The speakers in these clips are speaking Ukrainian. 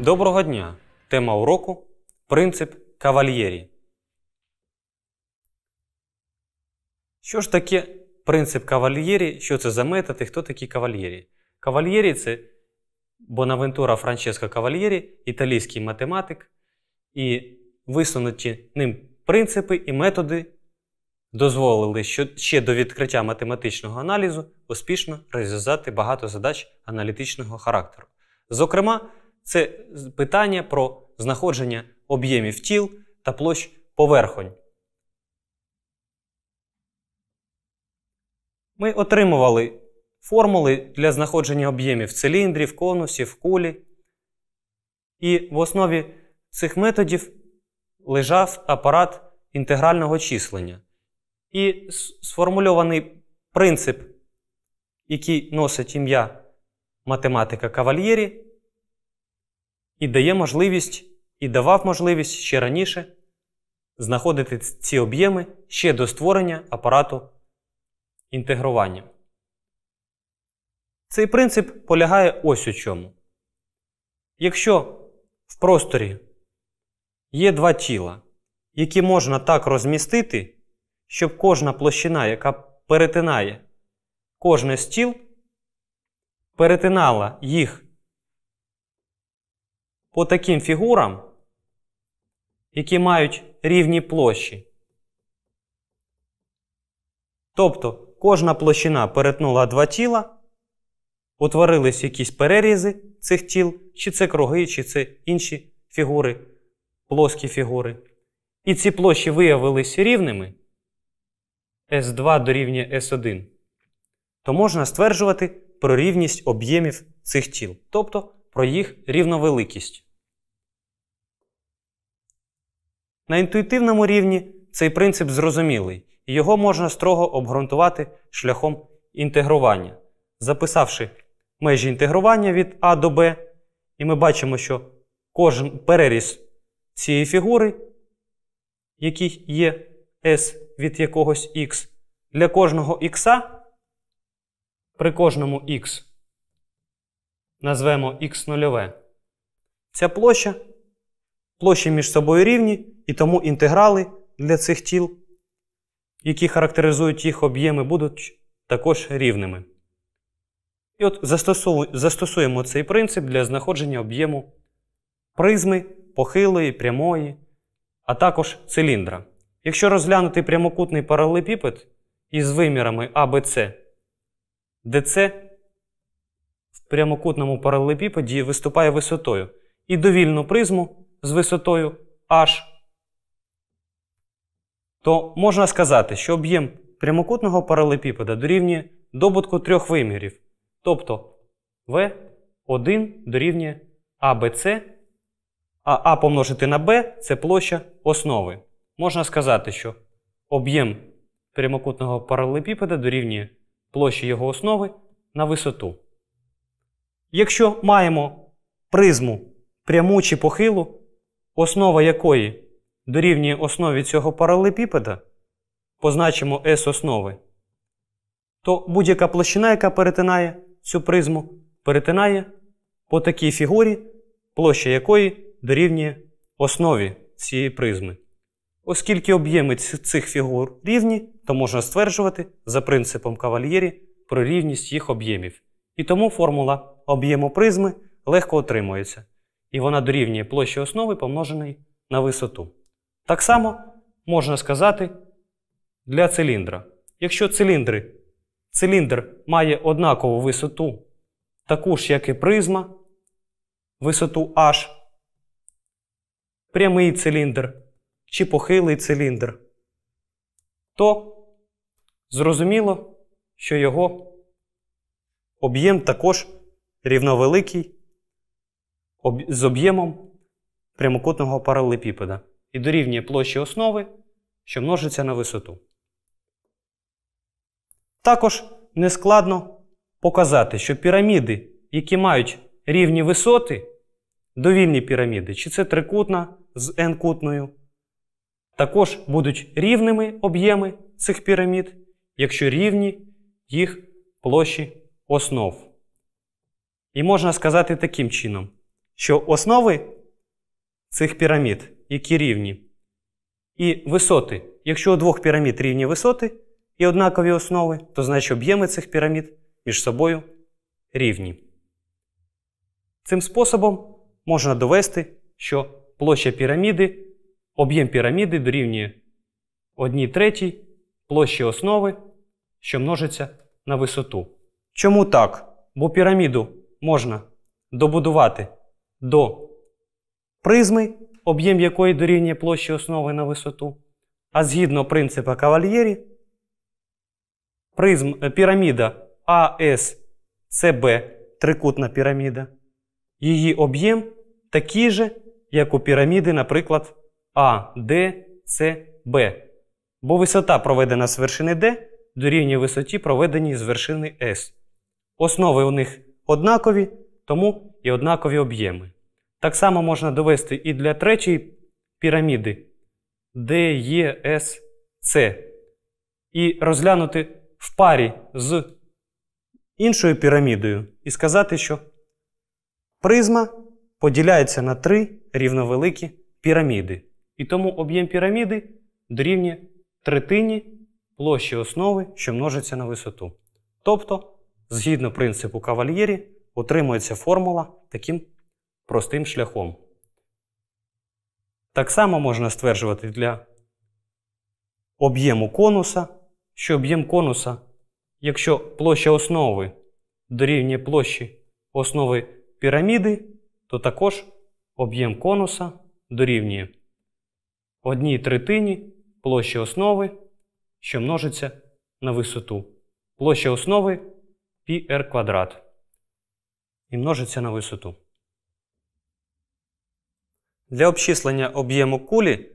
Доброго дня! Тема уроку принцип кавальєрі. Що ж таке принцип кавальєрі? Що це за метод і хто такі кавальєрі? Кавальєрі це Бонавентура Франческо Кавальєрі, італійський математик, і висунуті ним принципи і методи дозволили ще до відкриття математичного аналізу успішно розв'язати багато задач аналітичного характеру. Зокрема, це питання про знаходження об'ємів тіл та площ поверхонь. Ми отримували формули для знаходження об'ємів циліндрів, конусів, кулі. І в основі цих методів лежав апарат інтегрального числення. І сформульований принцип, який носить ім'я математика Кавальєрі, і дає можливість, і давав можливість ще раніше знаходити ці об'єми ще до створення апарату інтегрування. Цей принцип полягає ось у чому. Якщо в просторі є два тіла, які можна так розмістити, щоб кожна площина, яка перетинає кожне з тіл, перетинала їх по таким фігурам, які мають рівні площі. Тобто кожна площина перетнула два тіла, утворились якісь перерізи цих тіл, чи це круги, чи це інші фігури, плоскі фігури. І ці площі виявилися рівними S2 дорівнює S1, то можна стверджувати про рівність об'ємів цих тіл. тобто про їх рівновеликість. На інтуїтивному рівні цей принцип зрозумілий, і його можна строго обґрунтувати шляхом інтегрування, записавши межі інтегрування від А до Б, і ми бачимо, що кожен переріз цієї фігури, який є S від якогось X, для кожного X при кожному X назвемо х0. Ця площа. Площі між собою рівні, і тому інтеграли для цих тіл, які характеризують їх об'єми, будуть також рівними. І от застосуємо цей принцип для знаходження об'єму призми, похилої, прямої, а також циліндра. Якщо розглянути прямокутний паралелепіпед із вимірами ABC, ДЦ прямокутному паралелепіпеді виступає висотою і довільну призму з висотою h, то можна сказати, що об'єм прямокутного паралелепіпеда дорівнює добутку трьох вимірів, тобто V1 дорівнює ABC, а А помножити на Б це площа основи. Можна сказати, що об'єм прямокутного паралелепіпеда дорівнює площі його основи на висоту. Якщо маємо призму пряму чи похилу, основа якої дорівнює основі цього паралепіпеда, позначимо S основи, то будь-яка площина, яка перетинає цю призму, перетинає по такій фігурі, площа якої дорівнює основі цієї призми. Оскільки об'єми цих фігур рівні, то можна стверджувати за принципом кавальєрі про рівність їх об'ємів. І тому формула об'єму призми легко отримується, і вона дорівнює площі основи помноженої на висоту. Так само можна сказати для циліндра. Якщо циліндри, циліндр має однакову висоту, таку ж, як і призма, висоту H, прямий циліндр чи похилий циліндр, то зрозуміло, що його об'єм також рівновеликий з об'ємом прямокутного паралепіпеда і дорівнює площі основи, що множиться на висоту. Також нескладно показати, що піраміди, які мають рівні висоти, довільні піраміди, чи це трикутна з n-кутною, також будуть рівними об'єми цих пірамід, якщо рівні їх площі основ. І можна сказати таким чином, що основи цих пірамід, які рівні, і висоти, якщо у двох пірамід рівні висоти і однакові основи, то значить об'єми цих пірамід між собою рівні. Цим способом можна довести, що площа піраміди, об'єм піраміди дорівнює 1 третій площі основи, що множиться на висоту. Чому так? Бо піраміду можна добудувати до призми, об'єм якої дорівнює площі основи на висоту. А згідно принципу кавальєрі, призм, е, піраміда АСЦБ трикутна піраміда, її об'єм такий же, як у піраміди, наприклад, АДЦБ. Бо висота, проведена з вершини D, дорівнює висоті, проведеній з вершини S. Основи у них однакові, тому і однакові об'єми. Так само можна довести і для третьої піраміди D, E, І розглянути в парі з іншою пірамідою і сказати, що призма поділяється на три рівновеликі піраміди. І тому об'єм піраміди дорівнює третині площі основи, що множиться на висоту. Тобто Згідно принципу кавальєрі, отримується формула таким простим шляхом. Так само можна стверджувати для об'єму конуса, що об'єм конуса, якщо площа основи дорівнює площі основи піраміди, то також об'єм конуса дорівнює одній третині площі основи, що множиться на висоту. Площа основи пі r квадрат і множиться на висоту. Для обчислення об'єму кулі,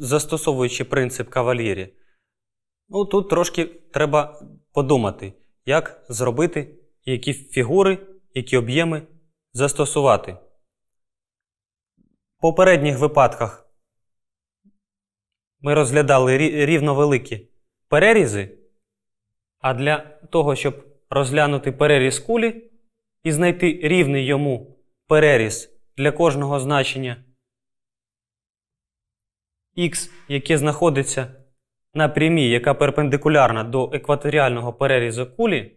застосовуючи принцип кавальєрі. ну тут трошки треба подумати, як зробити які фігури, які об'єми застосувати. В попередніх випадках ми розглядали рівновеликі перерізи. А для того, щоб розглянути переріз кулі і знайти рівний йому переріз для кожного значення х, яке знаходиться на прямій, яка перпендикулярна до екваторіального перерізу кулі,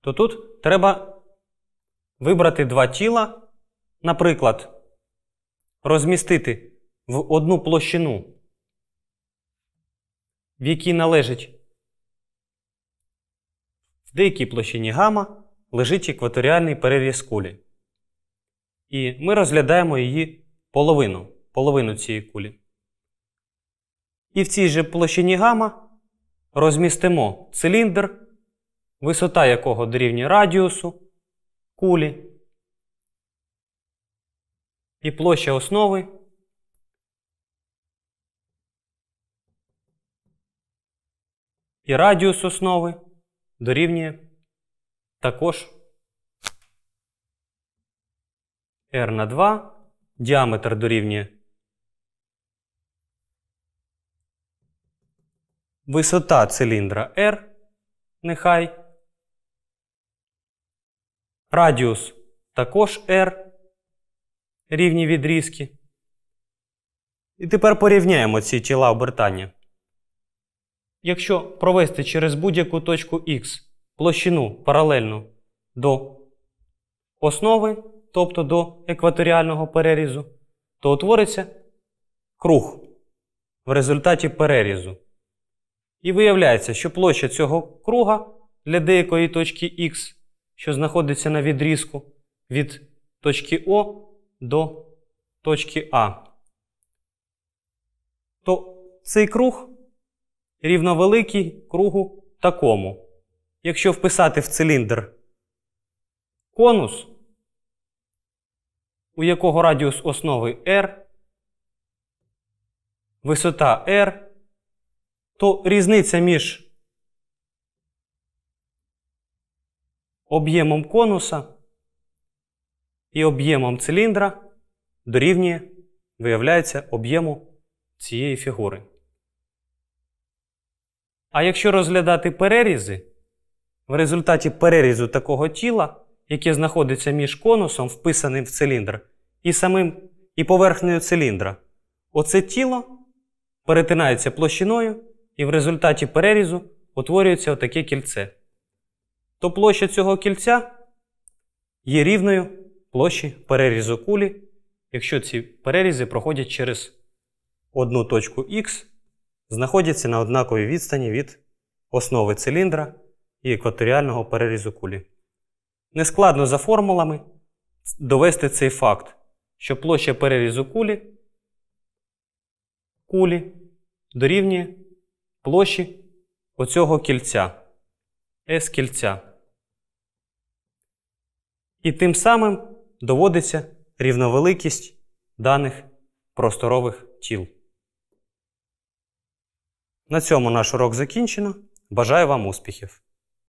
то тут треба вибрати два тіла, наприклад, розмістити в одну площину в якій належить в деякій площині гама лежить екваторіальний переріз кулі. І ми розглядаємо її половину половину цієї кулі. І в цій же площині гама розмістимо циліндр, висота якого дорівнює радіусу кулі. І площа основи І радіус основи дорівнює також r на 2, діаметр дорівнює. Висота циліндра R, нехай. Радіус також R, рівні відрізки. І тепер порівняємо ці тіла обертання. Якщо провести через будь-яку точку Х площину паралельну до основи, тобто до екваторіального перерізу, то утвориться круг в результаті перерізу. І виявляється, що площа цього круга для деякої точки Х, що знаходиться на відрізку від точки О до точки А, то цей круг рівновеликий кругу такому. Якщо вписати в циліндр конус, у якого радіус основи R, висота R, то різниця між об'ємом конуса і об'ємом циліндра дорівнює, виявляється, об'єму цієї фігури. А якщо розглядати перерізи, в результаті перерізу такого тіла, яке знаходиться між конусом, вписаним в циліндр, і самим і поверхнею циліндра, оце тіло перетинається площиною, і в результаті перерізу утворюється отаке кільце. То площа цього кільця є рівною площі перерізу кулі, якщо ці перерізи проходять через одну точку Х знаходяться на однаковій відстані від основи циліндра і екваторіального перерізу кулі. Нескладно за формулами довести цей факт, що площа перерізу кулі кулі дорівнює площі оцього кільця С кільця. І тим самим доводиться рівновеликість даних просторових тіл. На цьому наш урок закінчено. Бажаю вам успіхів!